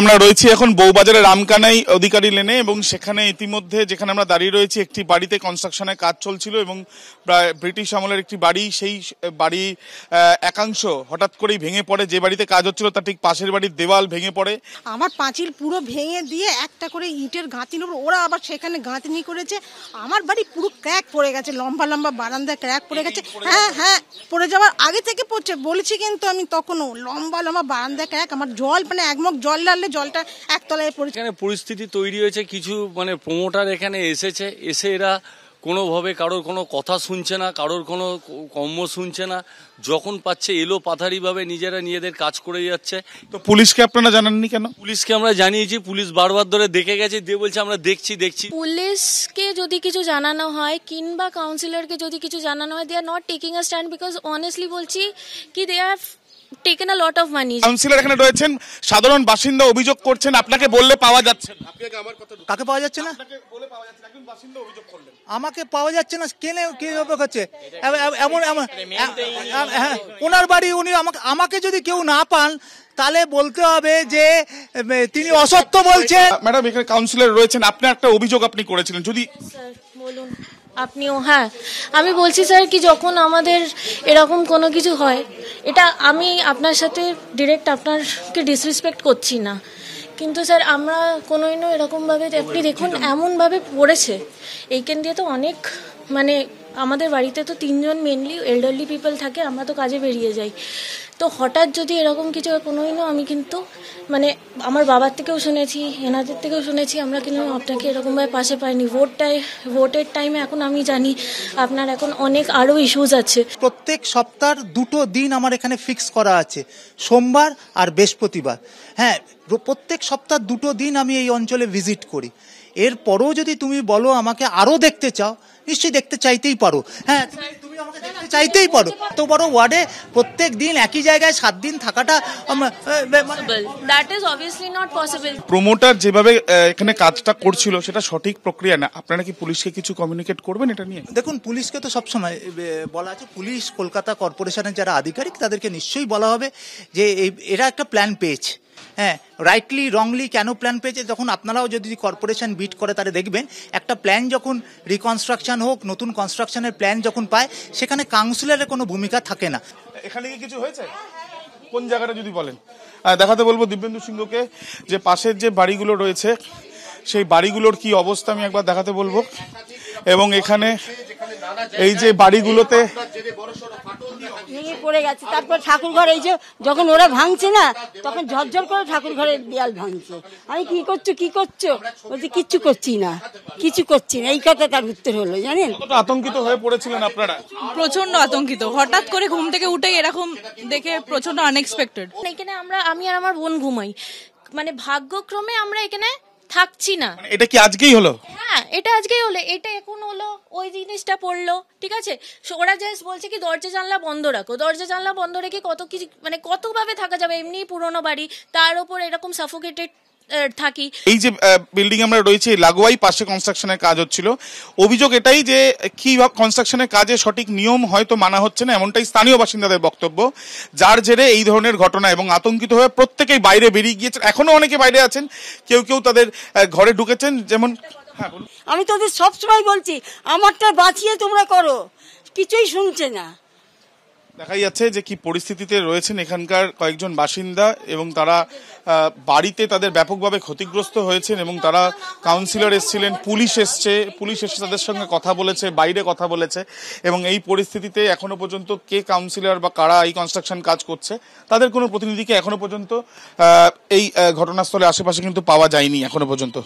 আমরা রয়েছি এখন বৌবাজারের রামকানাই অধিকারী লেনে এবং সেখানে ইতিমধ্যে যেখানে আমরা দাঁড়িয়ে রয়েছি একটি বাড়িতে কনস্ট্রাকশনের কাজ চলছিল এবং প্রায় ব্রিটিশ আমলের একটি বাড়ি সেই বাড়ি একাংশ হঠাৎ করেই ভেঙে পড়ে যে বাড়িতে কাজ হচ্ছিল তার ঠিক পাশের বাড়ির দেওয়াল ভেঙে পড়ে আমার পাঁচিল পুরো ভেঙে দিয়ে একটা করে ইটের গাঁথনি নেব ওরা আবার সেখানে নিয়ে করেছে আমার বাড়ি পুরো ক্র্যাক পড়ে গেছে লম্বা লম্বা বারান্দা ক্র্যাক পড়ে গেছে হ্যাঁ হ্যাঁ পড়ে যাওয়ার আগে থেকে পড়ছে বলেছি কিন্তু আমি তখনও লম্বা লম্বা বারান্দা ক্র্যাক আমার জল মানে একমুখ জল পারলে জলটা একতলায় পড়ে এখানে পরিস্থিতি তৈরি হয়েছে কিছু মানে প্রমোটার এখানে এসেছে এসে এরা কোনোভাবে কারোর কোনো কথা শুনছে না কারোর কোনো কর্ম শুনছে না যখন পাচ্ছে এলো পাথারিভাবে নিজেরা নিজেদের কাজ করে যাচ্ছে তো পুলিশকে আপনারা জানাননি কেন পুলিশকে আমরা জানিয়েছি পুলিশ বারবার ধরে দেখে গেছে দিয়ে বলছে আমরা দেখছি দেখছি পুলিশকে যদি কিছু জানানো হয় কিংবা কাউন্সিলরকে যদি কিছু জানানো হয় they are not taking a stand because honestly বলছি কি they are taken a lot of money councillor এখানে রয়েছেন সাধারণ বাসিন্দা অভিযোগ করছেন আপনাকে বললে পাওয়া যাচ্ছে না আপনাকে আমার কথা কাকে পাওয়া যাচ্ছে না আপনাকে বলে পাওয়া যাচ্ছে একজন বাসিন্দা অভিযোগ করলেন আমাকে পাওয়া যাচ্ছে না কেন কে অভিযোগ হচ্ছে এমন হ্যাঁ, ওনার বাড়ি উনি আমাকে আমাকে যদি কেউ না পান তাহলে বলতে হবে যে তিনি অসত্য বলছেন ম্যাডাম এখানে কাউন্সিলর রয়েছেন আপনি একটা অভিযোগ আপনি করেছিলেন যদি বলুন আপনিও হ্যাঁ আমি বলছি স্যার কি যখন আমাদের এরকম কোনো কিছু হয় এটা আমি আপনার সাথে ডিরেক্ট আপনারকে ডিসরেসপেক্ট করছি না কিন্তু স্যার আমরা কোনো এরকমভাবে আপনি দেখুন এমনভাবে পড়েছে এইখান দিয়ে তো অনেক মানে আমাদের বাড়িতে তো তিনজন মেনলি এল্ডারলি পিপল থাকে আমরা তো কাজে বেরিয়ে যাই তো হঠাৎ যদি এরকম কিছু কোনো আমি কিন্তু মানে আমার বাবার থেকেও শুনেছি এনাদের থেকেও শুনেছি আমরা কিন্তু আপনাকে এরকমভাবে পাশে পাইনি ভোটটায় ভোটের টাইমে এখন আমি জানি আপনার এখন অনেক আরও ইস্যুজ আছে প্রত্যেক সপ্তাহ দুটো দিন আমার এখানে ফিক্স করা আছে সোমবার আর বৃহস্পতিবার হ্যাঁ প্রত্যেক সপ্তাহ দুটো দিন আমি এই অঞ্চলে ভিজিট করি এরপরও যদি তুমি বলো আমাকে আরও দেখতে চাও নিশ্চয়ই দেখতে চাইতেই পারো হ্যাঁ তুমি আমাকে দেখতে চাইতেই পারো তো বড় ওয়ার্ডে প্রত্যেক দিন একই জায়গায় সাত দিন থাকাটা মানে প্রমোটার যেভাবে এখানে কাজটা করছিল সেটা সঠিক প্রক্রিয়া না আপনারা কি পুলিশকে কিছু কমিউনিকেট করবেন এটা নিয়ে দেখুন পুলিশকে তো সবসময় বলা আছে পুলিশ কলকাতা কর্পোরেশনের যারা আধিকারিক তাদেরকে নিশ্চয়ই বলা হবে যে এরা একটা প্ল্যান পেয়েছে হ্যাঁ রাইটলি রংলি কেন প্ল্যান পেয়েছে যখন আপনারাও যদি কর্পোরেশন বিট করে তাহলে দেখবেন একটা প্ল্যান যখন রিকনস্ট্রাকশন হোক নতুন কনস্ট্রাকশনের প্ল্যান যখন পায় সেখানে কাউন্সিলরের কোনো ভূমিকা থাকে না এখানে কি কিছু হয়েছে কোন জায়গাটা যদি বলেন দেখাতে বলবো দিব্যেন্দু সিংহকে যে পাশের যে বাড়িগুলো রয়েছে সেই বাড়িগুলোর কি অবস্থা আমি একবার দেখাতে বলবো এবং এখানে এই যে বাড়িগুলোতে পড়ে গেছে তারপর ঠাকুর ঘর এই যে যখন ওরা ভাঙছে না তখন ঝরঝর করে ঠাকুর ঘরের দেয়াল ভাঙছে আমি কি করছো কি করছো বলছি কিচ্ছু করছি না কিছু করছি না এই কথা তার উত্তর হলো জানেন আতঙ্কিত হয়ে পড়েছিলেন আপনারা প্রচন্ড আতঙ্কিত হঠাৎ করে ঘুম থেকে উঠে এরকম দেখে প্রচন্ড আনএক্সপেক্টেড এখানে আমরা আমি আর আমার বোন ঘুমাই মানে ভাগ্যক্রমে আমরা এখানে থাকছি না মানে এটা কি আজকেই হলো হ্যাঁ এটা আজকেই হলো এটা এখন হলো ওই জিনিসটা পড়লো ঠিক আছে ওরা জাস্ট বলছে কি দরজা জানলা বন্ধ রাখো দরজা জানলা বন্ধ রেখে কত কিছু মানে কতভাবে থাকা যাবে এমনি পুরনো বাড়ি তার ওপর এরকম সাফোকেটেড থাকি এই যে বিল্ডিং আমরা রয়েছে লাগোয়াই পাশে কনস্ট্রাকশনের কাজ হচ্ছিল অভিযোগ এটাই যে কি কনস্ট্রাকশনের কাজে সঠিক নিয়ম হয়তো মানা হচ্ছে না এমনটাই স্থানীয় বাসিন্দাদের বক্তব্য যার জেরে এই ধরনের ঘটনা এবং আতঙ্কিত হয়ে প্রত্যেকেই বাইরে বেরিয়ে গিয়েছেন এখনো অনেকে বাইরে আছেন কেউ কেউ তাদের ঘরে ঢুকেছেন যেমন হ্যাঁ, আমি তোদের সবসময় বলছি আমারটা বাঁচিয়ে তোমরা করো কিছুই শুনছে না দেখা যাচ্ছে যে কি পরিস্থিতিতে রয়েছেন এখানকার কয়েকজন বাসিন্দা এবং তারা বাড়িতে তাদের ব্যাপকভাবে ক্ষতিগ্রস্ত হয়েছেন এবং তারা কাউন্সিলর এসছিলেন পুলিশ এসছে পুলিশ এসে তাদের সঙ্গে কথা বলেছে বাইরে কথা বলেছে এবং এই পরিস্থিতিতে এখনো পর্যন্ত কে কাউন্সিলর বা কারা এই কনস্ট্রাকশন কাজ করছে তাদের কোনো প্রতিনিধিকে এখনো পর্যন্ত এই ঘটনাস্থলে আশেপাশে কিন্তু পাওয়া যায়নি এখনো পর্যন্ত